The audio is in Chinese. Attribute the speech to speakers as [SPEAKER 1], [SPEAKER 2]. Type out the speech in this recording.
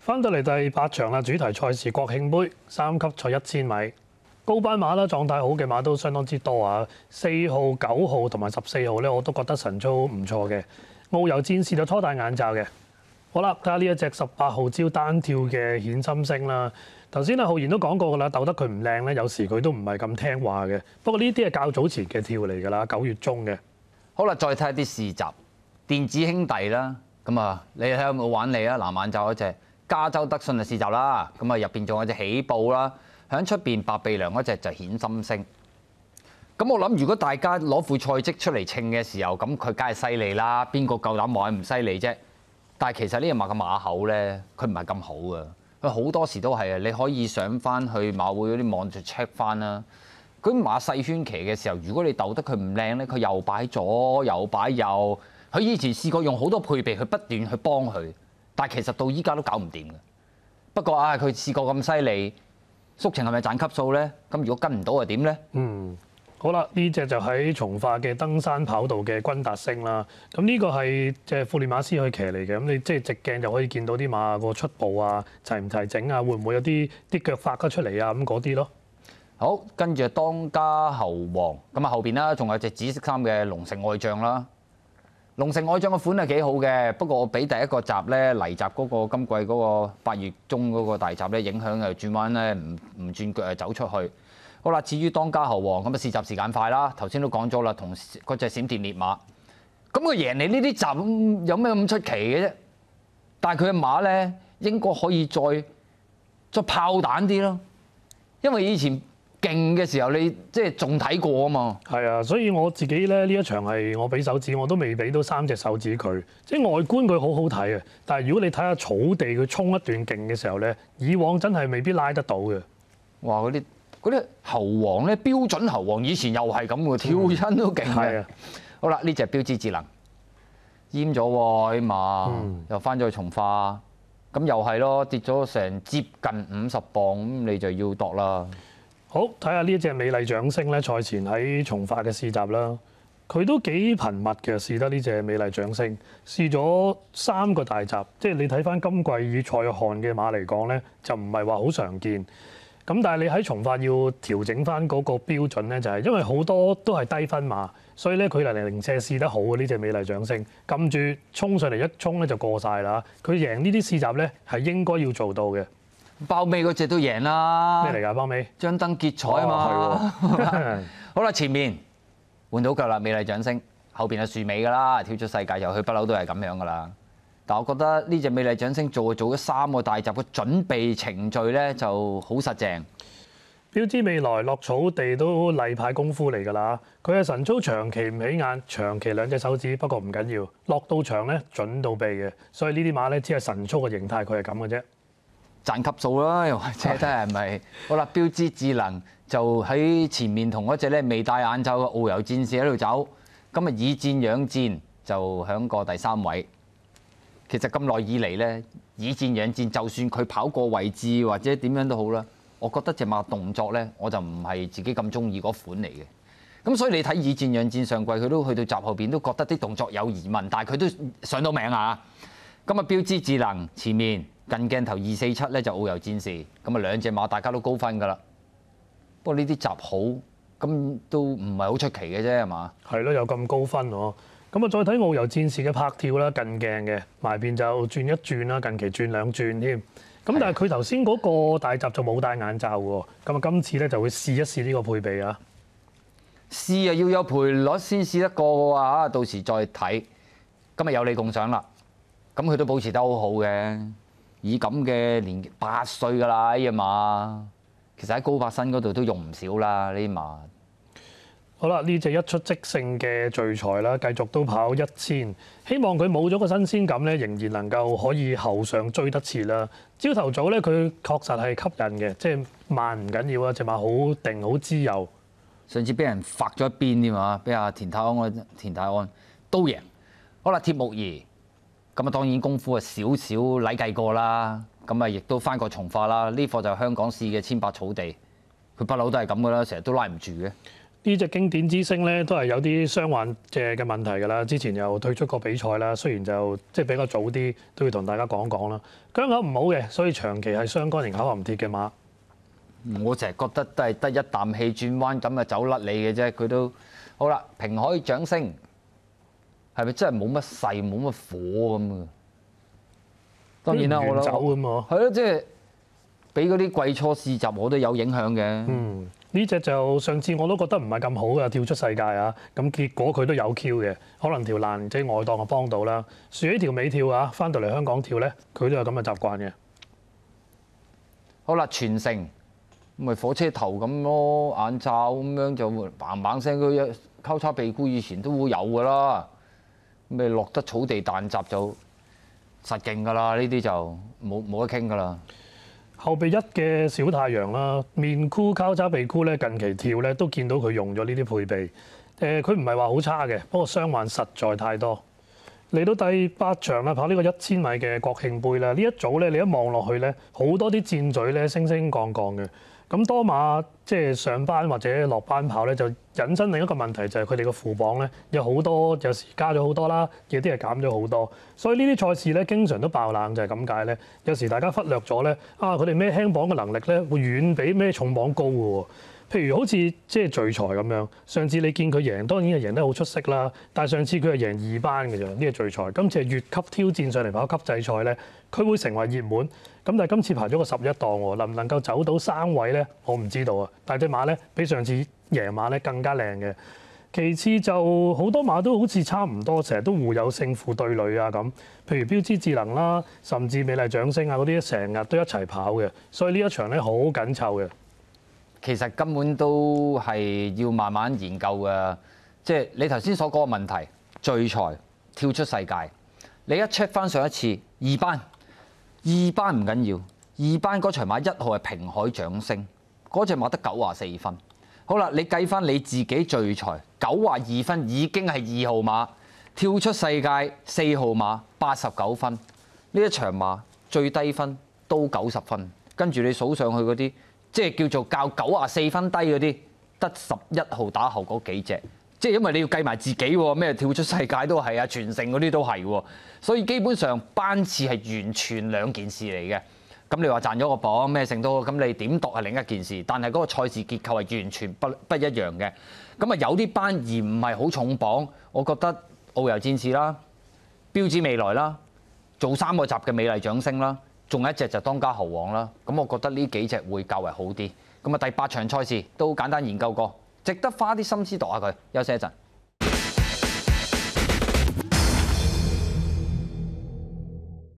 [SPEAKER 1] 翻到嚟第八場啦，主題賽事國慶杯三級賽一千米，高班馬啦，狀態好嘅馬都相當之多啊。四號、九號同埋十四號咧，我都覺得神操唔錯嘅。遨遊戰士就拖大眼罩嘅。好啦，睇下呢一隻十八號招單跳嘅顯心星啦。頭先阿浩然都講過噶啦，逗得佢唔靚咧，有時佢都唔係咁聽話嘅。不過呢啲係較早前嘅跳嚟噶啦，九月中嘅。好啦，再睇下啲試集，
[SPEAKER 2] 電子兄弟啦，咁啊，你睇有冇玩你啊？嗱，晚罩嗰只。加州德信就試習啦，咁啊入邊仲有隻起步啦，響出邊白鼻梁嗰只就顯心聲。咁我諗，如果大家攞副賽績出嚟稱嘅時候，咁佢梗係犀利啦，邊個夠膽望佢唔犀利啫？但係其實呢只馬嘅馬口咧，佢唔係咁好啊。佢好多時都係啊！你可以上翻去馬會嗰啲網就 check 翻啦。佢馬細圈騎嘅時候，如果你鬥得佢唔靚咧，佢又擺左又擺右。佢以前試過用好多配備去不斷去幫佢。但其實到依家都搞唔掂嘅。
[SPEAKER 1] 不過啊，佢試過咁犀利，速情係咪賺級數咧？咁如果跟唔到啊點咧？嗯，好啦，呢只就喺從化嘅登山跑道嘅君達星啦。咁呢個係即係富聯馬斯去騎嚟嘅。咁你即係直鏡就可以見到啲馬個出步啊，齊唔齊整啊？會唔會有啲啲腳發咗出嚟啊？咁嗰啲咯。好，跟住當
[SPEAKER 2] 家猴王。咁啊，後邊啦，仲有只紫色衫嘅龍城外將啦。龍城愛將個款係幾好嘅，不過我俾第一個集咧，嚟集嗰個今季嗰個八月中嗰個大集咧，影響啊，轉彎咧唔唔轉腳啊走出去。好啦，至於當家猴王咁啊，試集時間快啦，頭先都講咗啦，同嗰隻閃電烈馬咁佢贏你呢啲集有咩咁出奇嘅啫？但係佢嘅馬咧應該可以再
[SPEAKER 1] 再炮彈啲咯，因為以前。勁嘅時候，你即係仲睇過啊嘛。係啊，所以我自己咧呢一場係我俾手指，我都未俾到三隻手指佢。即係外觀佢好好睇啊，但係如果你睇下草地佢衝一段勁嘅時候咧，以往真係未必拉得到嘅。哇！嗰啲嗰啲猴王咧，標
[SPEAKER 2] 準猴王以前又係咁喎，跳親都勁啊。好啦，呢只標誌智能淹咗喎，起碼又翻咗去重化，咁又係咯，跌咗
[SPEAKER 1] 成接近五十磅，咁你就要度啦。好睇下呢一隻美麗掌聲咧，賽前喺從化嘅試習啦，佢都幾頻密嘅試得呢只美麗掌聲，試咗三個大集，即係你睇翻今季與賽漢嘅馬嚟講咧，就唔係話好常見。咁但係你喺從化要調整翻嗰個標準咧，就係因為好多都係低分馬，所以咧佢能零零車試得好嘅呢只美麗掌聲，撳住衝上嚟一衝咧就過晒啦。佢贏呢啲試習咧係應該要做到嘅。包尾嗰只都贏啦！咩嚟㗎？包尾？張燈結彩啊嘛！係
[SPEAKER 2] 喎。好啦，前面換到腳啦，美麗掌聲。後邊係樹尾㗎啦，跳出世界就去，不嬲都係咁樣㗎啦。但我覺得呢只美麗掌聲做做咗三個大集嘅
[SPEAKER 1] 準備程序咧，就好實正。標知未來落草地都例派功夫嚟㗎啦。佢嘅神操長期唔起眼，長期兩隻手指，不過唔緊要。落到場咧準到備嘅，所以呢啲馬咧只係神操嘅形態，佢係咁嘅啫。賺級數啦，又或者睇係咪好啦？標緻智能就喺前
[SPEAKER 2] 面同嗰只咧未戴眼罩嘅遨遊戰士喺度走，咁啊以戰養戰就響個第三位。其實咁耐以嚟咧，以戰養戰就算佢跑過位置或者點樣都好啦，我覺得隻馬動作咧我就唔係自己咁中意嗰款嚟嘅。咁所以你睇以戰養戰上季佢都去到集後邊都覺得啲動作有疑問，但係佢都上到名啊。咁啊標緻智能前面。近鏡頭二四七咧就澳游戰士咁啊，兩隻馬大家都高分㗎啦。不過呢啲集好
[SPEAKER 1] 咁都唔係好出奇嘅啫，係嘛？係咯，有咁高分喎。咁啊，再睇澳游戰士嘅拍跳啦，近鏡嘅埋邊就轉一轉啦，近期轉兩轉添。咁但係佢頭先嗰個大集就冇戴眼罩喎。咁啊，今次咧就會試一試呢個配備啊。試啊，要有賠率先試得過喎。啊，到時再睇。
[SPEAKER 2] 今日有你共賞啦。咁佢都保持得好好嘅。以咁嘅年八歲㗎啦，依嘛，其實喺高柏新嗰度都用唔少啦，呢馬
[SPEAKER 1] 好啦，呢只一出即勝嘅聚財啦，繼續都跑一千，希望佢冇咗個新鮮感咧，仍然能夠可以後上追得切啦。朝頭早咧，佢確實係吸引嘅，即係慢唔緊要啊，只馬好定好之油。
[SPEAKER 2] 上次俾人發咗一邊添嘛，俾阿田太安，田太安都贏。好啦，鐵木兒。咁啊，當然功夫啊少少，禮計過啦。咁啊，亦都翻個重化啦。呢貨就香港市嘅千百草地，佢不嬲都係咁噶啦，成日都拉唔住嘅。
[SPEAKER 1] 呢只經典之星咧，都係有啲傷患嘅問題噶啦。之前又退出過比賽啦，雖然就即係比較早啲，都要同大家講講啦。姜口唔好嘅，所以長期係雙關型口含鐵嘅馬。我成日覺得都係得一啖氣轉彎，咁
[SPEAKER 2] 啊走甩你嘅啫。佢都好啦，平海掌聲。係咪真係冇乜勢冇乜火咁啊？
[SPEAKER 1] 當然啦，我諗係咯，即係俾嗰啲季初試集我都有影響嘅。嗯，呢只就上次我都覺得唔係咁好嘅跳出世界啊，咁結果佢都有 Q 嘅，可能條爛即外檔嘅幫到啦。豎起條尾跳啊，翻到嚟香港跳咧，佢都有咁嘅習慣嘅。好啦，全城咪火車頭咁咯，眼罩咁
[SPEAKER 2] 樣就砰砰聲，佢交叉鼻箍以前都會有噶啦。咩落
[SPEAKER 1] 得草地彈雜就實勁㗎啦！呢啲就冇冇得傾㗎啦。後備一嘅小太陽啦，面箍交叉鼻箍咧，近期跳咧都見到佢用咗呢啲配備。誒，佢唔係話好差嘅，不過傷患實在太多。嚟到第八場啦，跑呢個一千米嘅國慶杯啦，呢一組咧，你一望落去咧，好多啲箭嘴咧，星星降降嘅。咁多馬即係上班或者落班跑咧就。引申另一個問題就係佢哋個副榜咧，有好多有時加咗好多啦，有啲係減咗好多，所以呢啲賽事咧經常都爆冷就係咁解咧。有時大家忽略咗咧，啊佢哋咩輕磅嘅能力咧，會遠比咩重磅高嘅喎。譬如好似即係聚財咁樣，上次你見佢贏，當然係贏得好出色啦。但係上次佢係贏二班嘅啫，呢個聚財。今次係越級挑戰上嚟跑級制賽咧，佢會成為熱門。咁但係今次排咗個十一檔喎，能唔能夠走到三位咧，我唔知道啊。但係只馬咧，比上次。夜馬咧更加靚嘅，其次就好多馬都好似差唔多，成日都互有勝負對壘啊咁。譬如標誌智能啦，甚至美麗掌聲啊嗰啲，成日都一齊跑嘅，所以呢一場咧好緊湊嘅。其實根本都係
[SPEAKER 2] 要慢慢研究嘅，即係你頭先所講嘅問題聚財跳出世界。你一 check 翻上一次二班，二班唔緊要，二班嗰場馬一號係平海掌聲，嗰只馬得九啊四分。好啦，你計翻你自己聚財九話二分已經係二號馬跳出世界四號馬八十九分，呢一場馬最低分都九十分，跟住你數上去嗰啲，即係叫做較九啊四分低嗰啲，得十一號打後嗰幾隻，即係因為你要計埋自己咩跳出世界都係啊，全城嗰啲都係，所以基本上班次係完全兩件事嚟嘅。咁你話賺咗個榜咩？成都咁你點讀係另一件事，但係嗰個賽事結構係完全不不一樣嘅。咁啊，有啲班而唔係好重榜，我覺得澳遊戰士啦、標誌未來啦、做三個集嘅美麗掌聲啦，仲有一隻就當家豪王啦。咁我覺得呢幾隻會較為好啲。咁啊，第八場賽事都簡單研究過，值得花啲心思度下佢。休息一陣。